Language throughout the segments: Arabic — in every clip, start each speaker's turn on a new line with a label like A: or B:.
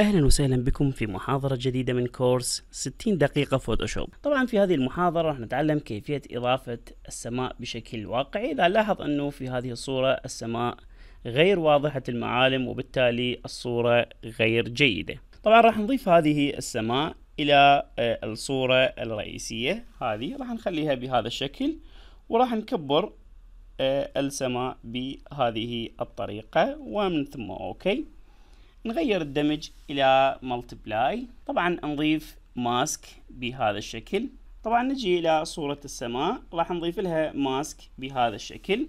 A: اهلا وسهلا بكم في محاضرة جديدة من كورس 60 دقيقة فوتوشوب. طبعا في هذه المحاضرة راح نتعلم كيفية اضافة السماء بشكل واقعي. اذا لاحظ انه في هذه الصورة السماء غير واضحة المعالم وبالتالي الصورة غير جيدة. طبعا راح نضيف هذه السماء الى آه، الصورة الرئيسية هذه راح نخليها بهذا الشكل وراح نكبر آه، السماء بهذه الطريقة ومن ثم اوكي. نغير الدمج إلى ملتبلاي طبعا نضيف ماسك بهذا الشكل طبعا نجي إلى صورة السماء راح نضيف لها ماسك بهذا الشكل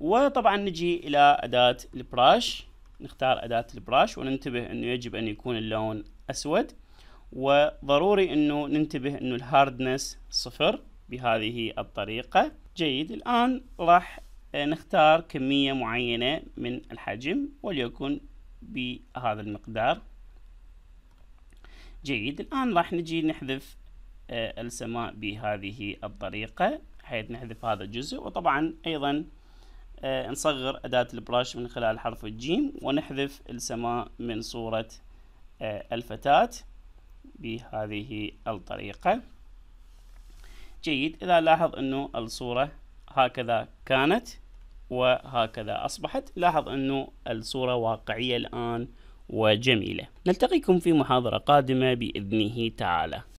A: وطبعا نجي إلى أداة البراش نختار أداة البراش وننتبه أنه يجب أن يكون اللون أسود وضروري أنه ننتبه أنه الهاردنس صفر بهذه الطريقة جيد الآن راح آه، نختار كمية معينة من الحجم وليكن بهذا المقدار جيد الآن راح نجي نحذف آه، السماء بهذه الطريقة حيث نحذف هذا الجزء وطبعا أيضا آه، نصغر أداة البراش من خلال حرف الجيم ونحذف السماء من صورة الفتاة بهذه الطريقة جيد إذا لاحظ أنه الصورة هكذا كانت وهكذا أصبحت لاحظ أنه الصورة واقعية الآن وجميلة نلتقيكم في محاضرة قادمة بإذنه تعالى